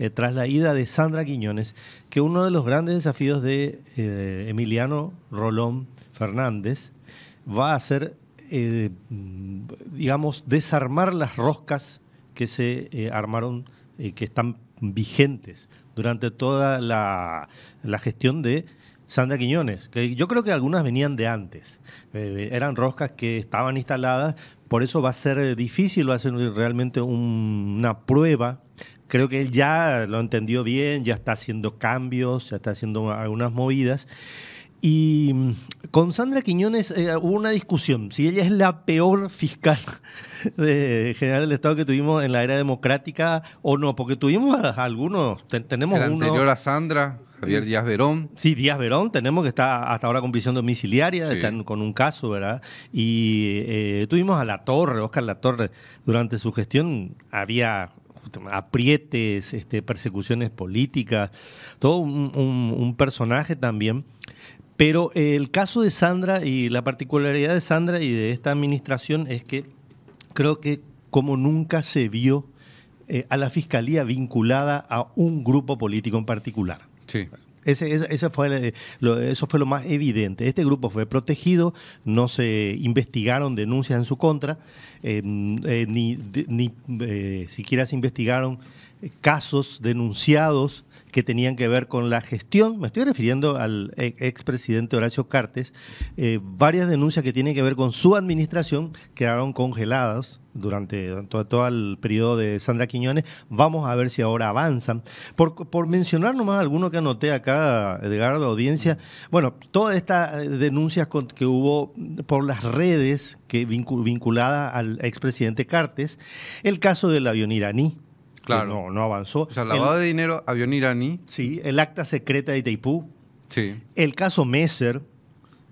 Eh, tras la ida de Sandra Quiñones, que uno de los grandes desafíos de eh, Emiliano Rolón Fernández va a ser, eh, digamos, desarmar las roscas que se armaron, que están vigentes durante toda la, gestión de Sandra Quiñones, que yo creo que algunas venían de antes, eran roscas que estaban instaladas, por eso va a ser difícil, va a ser realmente una prueba creo que él ya lo entendió bien, ya está haciendo cambios, ya está haciendo algunas movidas. Y mm, con Sandra Quiñones eh, hubo una discusión, si ella es la peor fiscal general del Estado que tuvimos en la era democrática o no, porque tuvimos algunos, tenemos uno, anterior a Sandra, Javier Díaz Verón. Sí, Díaz Verón, tenemos que está hasta ahora con prisión domiciliaria, con un caso, ¿verdad? Y eh, tuvimos a La Torre, Oscar La Torre, durante su gestión había aprietes, este, persecuciones políticas, todo un, personaje también. Pero el caso de Sandra y la particularidad de Sandra y de esta administración es que creo que como nunca se vio eh, a la fiscalía vinculada a un grupo político en particular. Sí. Ese, fue eh, eso fue lo más evidente. Este grupo fue protegido, no se investigaron denuncias en su contra, eh, eh, ni, siquiera se investigaron casos denunciados que tenían que ver con la gestión, me estoy refiriendo al expresidente Horacio Cartes, varias denuncias que tienen que ver con su administración quedaron congeladas durante todo, el periodo de Sandra Quiñones. Vamos a ver si ahora avanzan. Por, mencionar nomás alguno que anoté acá, Edgardo, audiencia, bueno, todas estas eh, denuncias que hubo por las redes que vinculadas al expresidente Cartes, el caso del avión iraní. Claro. No, avanzó. O sea, lavado de dinero, avión iraní. Sí, el acta secreta de Itaipú. Sí. El caso Messer,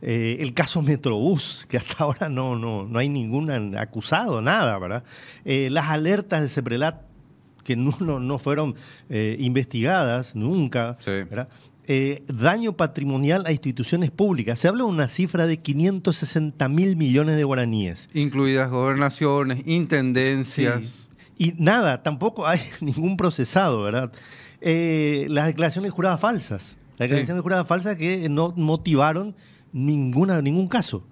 eh, el caso Metrobús, que hasta ahora no, no, no hay ningún acusado, nada, ¿verdad? Eh, las alertas de CEPRELAT que no, no, fueron eh, investigadas nunca, ¿verdad? daño patrimonial a instituciones públicas. Se habla de una cifra de 560 mil millones de guaraníes. Incluidas gobernaciones, intendencias. Y nada, tampoco hay ningún procesado, ¿verdad? las declaraciones juradas falsas. Las declaraciones juradas falsas que no motivaron ninguna, ningún caso.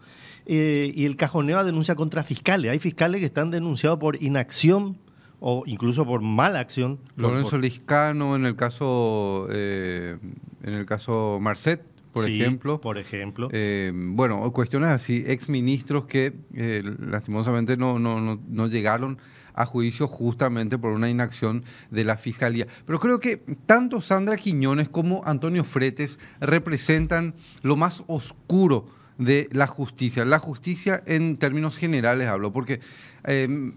Eh, y el cajoneo a denuncia contra fiscales. Hay fiscales que están denunciados por inacción o incluso por mala acción. Lorenzo Liscano, en el caso, eh, en el caso Marcet, por ejemplo. Por ejemplo. Eh, bueno, cuestiones así, ex ministros que eh, lastimosamente no, no, no, no llegaron a juicio justamente por una inacción de la Fiscalía. Pero creo que tanto Sandra Quiñones como Antonio Fretes representan lo más oscuro de la justicia. La justicia en términos generales hablo, porque eh,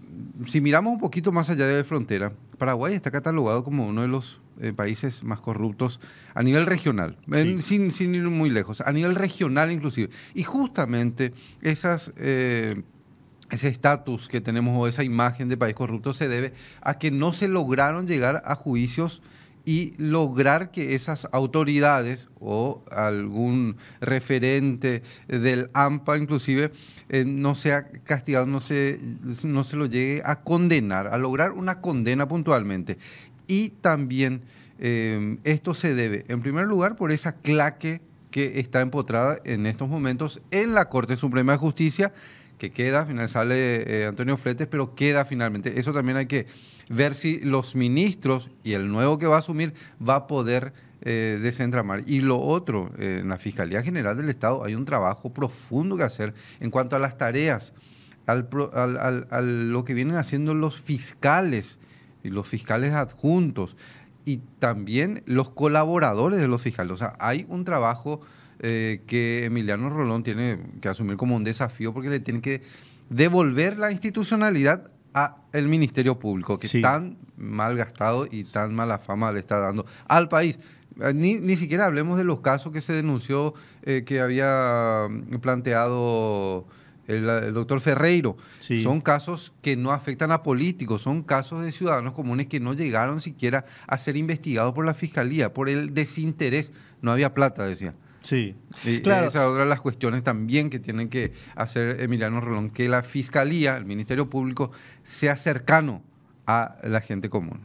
si miramos un poquito más allá de la frontera, Paraguay está catalogado como uno de los eh, países más corruptos a nivel regional, sin, ir muy lejos, a nivel regional inclusive. Y justamente esas... Eh, ese estatus que tenemos o esa imagen de país corrupto se debe a que no se lograron llegar a juicios y lograr que esas autoridades o algún referente del AMPA inclusive eh, no sea castigado, no se, no se lo llegue a condenar, a lograr una condena puntualmente y también em, esto se debe, en primer lugar, por esa claque que está empotrada en estos momentos en la Corte Suprema de Justicia, que queda, al final sale eh, Antonio Fletes, pero queda finalmente. Eso también hay que ver si los ministros y el nuevo que va a asumir va a poder eh, desentramar. Y lo otro, eh, en la Fiscalía General del Estado hay un trabajo profundo que hacer en cuanto a las tareas, al, a lo que vienen haciendo los fiscales y los fiscales adjuntos y también los colaboradores de los fiscales. O sea, hay un trabajo eh, que Emiliano Rolón tiene que asumir como un desafío porque le tiene que devolver la institucionalidad al Ministerio Público, que tan mal gastado y tan mala fama le está dando al país. Eh, ni, siquiera hablemos de los casos que se denunció eh, que había mm, planteado el, doctor Ferreiro. Son casos que no afectan a políticos, son casos de ciudadanos comunes que no llegaron siquiera a ser investigados por la fiscalía, por el desinterés. No había plata, decía. Sí, y eh, claro. Esa es otra de las cuestiones también que tienen que hacer Emiliano Rolón, que la fiscalía, el Ministerio Público, sea cercano a la gente común.